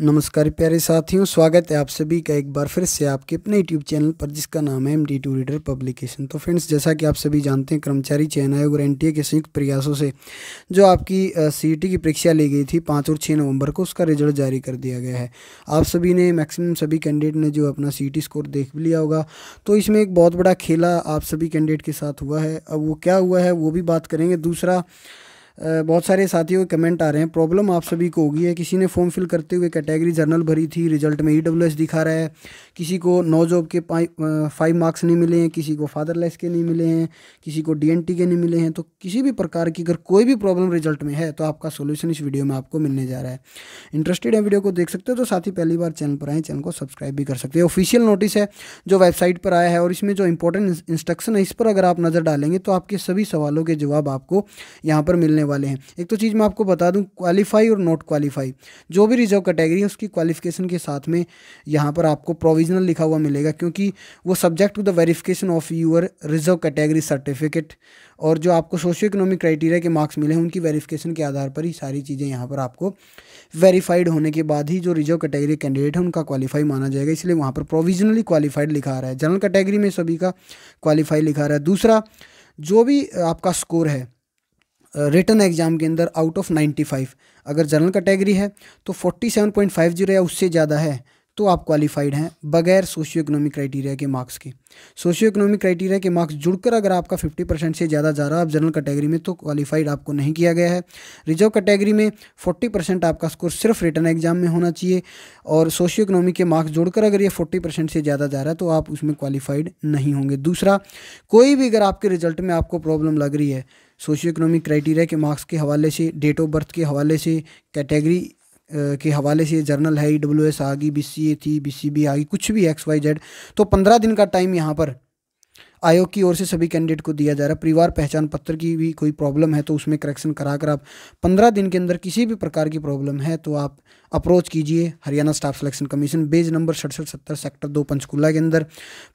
नमस्कार प्यारे साथियों स्वागत है आप सभी का एक बार फिर से आपके अपने यूट्यूब चैनल पर जिसका नाम है M D to reader publication तो फ्रेंड्स जैसा कि आप सभी जानते हैं कर्मचारी चयन आयोग और एन के संयुक्त प्रयासों से जो आपकी सी e की परीक्षा ली गई थी पाँच और छः नवंबर को उसका रिजल्ट जारी कर दिया गया है आप सभी ने मैक्सिमम सभी कैंडिडेट ने जो अपना सी स्कोर e देख भी लिया होगा तो इसमें एक बहुत बड़ा खेला आप सभी कैंडिडेट के साथ हुआ है अब वो क्या हुआ है वो भी बात करेंगे दूसरा बहुत सारे साथियों के कमेंट आ रहे हैं प्रॉब्लम आप सभी को होगी है किसी ने फॉर्म फिल करते हुए कैटेगरी जर्नल भरी थी रिजल्ट में ई e दिखा रहा है किसी को नौ जॉब के फाइव मार्क्स नहीं मिले हैं किसी को फादरलेस के नहीं मिले हैं किसी को डी के नहीं मिले हैं तो किसी भी प्रकार की अगर कोई भी प्रॉब्लम रिजल्ट में है तो आपका सोल्यूशन इस वीडियो में आपको मिलने जा रहा है इंटरेस्टेड है वीडियो को देख सकते हो तो साथ पहली बार चैनल पर आए चैनल को सब्सक्राइब भी कर सकते हैं ऑफिशियल नोटिस है जो वेबसाइट पर आया है और इसमें जो इंपॉर्टेंट इंस्ट्रक्शन है इस पर अगर आप नज़र डालेंगे तो आपके सभी सवालों के जवाब आपको यहाँ पर मिलने होने वाले हैं एक तो चीज़ मैं आपको बता दूं क्वालिफाई और नॉट क्वालिफाई जो भी रिजर्व कैटेगरी है उसकी क्वालिफिकेशन के साथ में यहाँ पर आपको प्रोविजनल लिखा हुआ मिलेगा क्योंकि वो subject to the verification of your reserve category certificate और जो आपको सोशियो इकोनॉमिक क्राइटेरिया के मार्क्स मिले हैं उनकी वेरिफिकेशन के आधार पर ही सारी चीज़ें यहाँ पर आपको वेरीफाइड होने के बाद ही जो रिजर्व कैटेगरी कैंडिडेट है उनका क्वालिफाई माना जाएगा इसलिए वहाँ पर प्रोविजनली क्वालिफाइड लिखा रहा है जनरल कैटेगरी में सभी का क्वालिफाई लिखा रहा है दूसरा जो भी आपका स्कोर है रिटर्न एग्जाम के अंदर आउट ऑफ 95 अगर जनरल कैटेगरी है तो 47.50 या उससे ज़्यादा है तो आप क्वालिफाइड हैं बगैर सोशियो इकोनॉमिक क्राइटेरिया के मार्क्स के सोशियो इकोनॉमिक क्राइटेरिया के मार्क्स जुड़कर अगर आपका 50 परसेंट से ज़्यादा जा रहा है आप जनरल कैटेगरी में तो क्वालिफाइड आपको नहीं किया गया है रिजर्व कैटेगरी में 40 परसेंट आपका स्कोर सिर्फ रिटर्न एग्जाम में होना चाहिए और सोशियो इकोनॉमिक के मार्क्स जुड़कर अगर ये फोर्टी परसेंट से ज़्यादा जा रहा है तो आप उसमें क्वालिफाइड नहीं होंगे दूसरा कोई भी अगर आपके रिजल्ट में आपको प्रॉब्लम लग रही है सोशियो इकोनॉमिक क्राइटेरिया के मार्क्स के हवाले से डेट ऑफ बर्थ के हवाले से कैटेगरी के हवाले से जर्नल है ई डब्ल्यू एस आ गई बी सी ए थी बी सी बी आ गई कुछ भी एक्स वाई जेड तो पंद्रह दिन का टाइम यहाँ पर आयोग की ओर से सभी कैंडिडेट को दिया जा रहा है परिवार पहचान पत्र की भी कोई प्रॉब्लम है तो उसमें करेक्शन करा कर आप पंद्रह दिन के अंदर किसी भी प्रकार की प्रॉब्लम है तो आप अप्रोच कीजिए Haryana staff selection commission bays number सड़सठ सत्तर सेक्टर दो पंचकूला के अंदर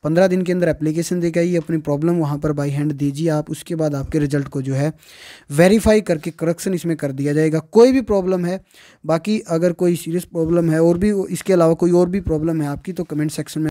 पंद्रह दिन के अंदर एप्लीकेशन दे आइए अपनी प्रॉब्लम वहाँ पर बाई हैंड दीजिए आप उसके बाद आपके रिजल्ट को जो है वेरीफाई करके करेक्शन इसमें कर दिया जाएगा कोई भी प्रॉब्लम है बाकी अगर कोई सीरियस प्रॉब्लम है और भी इसके अलावा कोई और भी प्रॉब्लम है आपकी तो कमेंट सेक्शन में